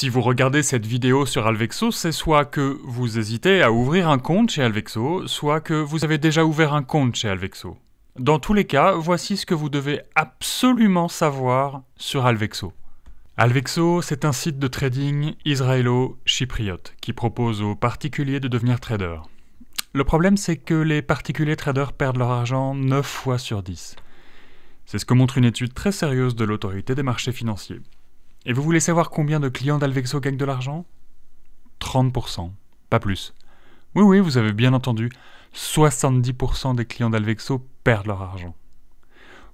Si vous regardez cette vidéo sur Alvexo, c'est soit que vous hésitez à ouvrir un compte chez Alvexo, soit que vous avez déjà ouvert un compte chez Alvexo. Dans tous les cas, voici ce que vous devez absolument savoir sur Alvexo. Alvexo, c'est un site de trading israélo-chypriote qui propose aux particuliers de devenir trader. Le problème, c'est que les particuliers traders perdent leur argent 9 fois sur 10. C'est ce que montre une étude très sérieuse de l'autorité des marchés financiers. Et vous voulez savoir combien de clients d'Alvexo gagnent de l'argent 30%, pas plus. Oui, oui, vous avez bien entendu, 70% des clients d'Alvexo perdent leur argent.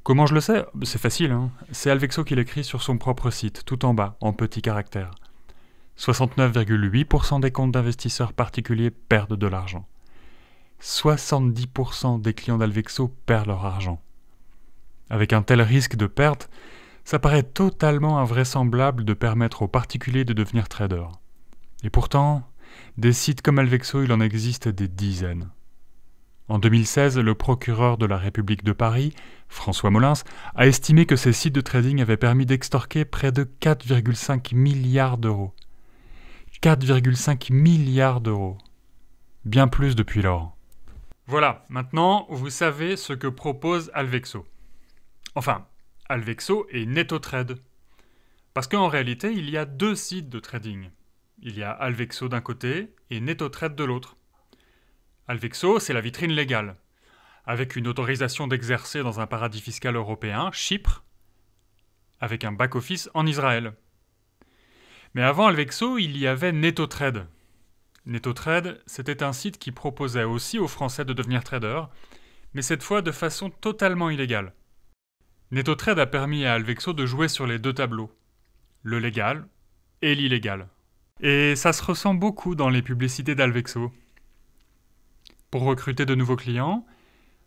Comment je le sais C'est facile, hein. c'est Alvexo qui l'écrit sur son propre site, tout en bas, en petits caractères. 69,8% des comptes d'investisseurs particuliers perdent de l'argent. 70% des clients d'Alvexo perdent leur argent. Avec un tel risque de perte, ça paraît totalement invraisemblable de permettre aux particuliers de devenir traders. Et pourtant, des sites comme Alvexo, il en existe des dizaines. En 2016, le procureur de la République de Paris, François Molins, a estimé que ces sites de trading avaient permis d'extorquer près de 4,5 milliards d'euros. 4,5 milliards d'euros. Bien plus depuis lors. Voilà, maintenant vous savez ce que propose Alvexo. Enfin, Alvexo et NetoTrade. Parce qu'en réalité, il y a deux sites de trading. Il y a Alvexo d'un côté et NetoTrade de l'autre. Alvexo, c'est la vitrine légale. Avec une autorisation d'exercer dans un paradis fiscal européen, Chypre, avec un back-office en Israël. Mais avant Alvexo, il y avait NetoTrade. NetoTrade, c'était un site qui proposait aussi aux Français de devenir trader, mais cette fois de façon totalement illégale. NetoTrade a permis à Alvexo de jouer sur les deux tableaux, le légal et l'illégal. Et ça se ressent beaucoup dans les publicités d'Alvexo. Pour recruter de nouveaux clients,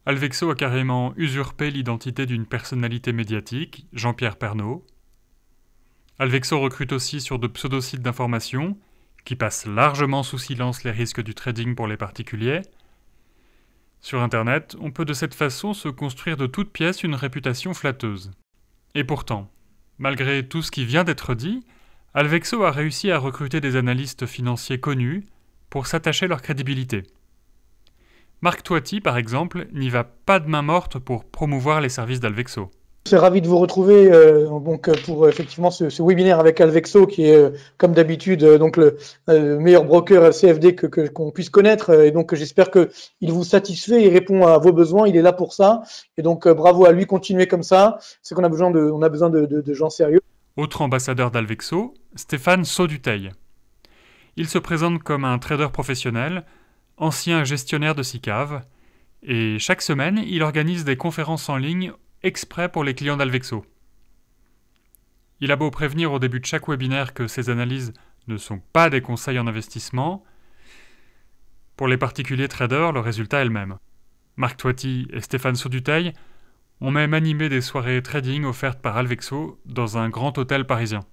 Alvexo a carrément usurpé l'identité d'une personnalité médiatique, Jean-Pierre Pernaud. Alvexo recrute aussi sur de pseudo-sites d'information, qui passent largement sous silence les risques du trading pour les particuliers, sur Internet, on peut de cette façon se construire de toutes pièces une réputation flatteuse. Et pourtant, malgré tout ce qui vient d'être dit, Alvexo a réussi à recruter des analystes financiers connus pour s'attacher leur crédibilité. Marc Toiti, par exemple, n'y va pas de main morte pour promouvoir les services d'Alvexo. C'est ravi de vous retrouver euh, donc euh, pour euh, effectivement ce, webinaire avec Alvexo qui est comme d'habitude donc le meilleur broker CFD que qu'on puisse connaître et donc j'espère que il vous satisfait il répond à vos besoins il est là pour ça et donc bravo à lui continuez comme ça c'est qu'on a besoin de on a besoin de, gens sérieux. Autre ambassadeur d'Alvexo Stéphane Sauduteil. Il se présente comme un trader professionnel ancien gestionnaire de SICAV et chaque semaine il organise des conférences en ligne exprès pour les clients d'Alvexo. Il a beau prévenir au début de chaque webinaire que ces analyses ne sont pas des conseils en investissement, pour les particuliers traders, le résultat est le même. Marc Toiti et Stéphane Sauduteil ont même animé des soirées trading offertes par Alvexo dans un grand hôtel parisien.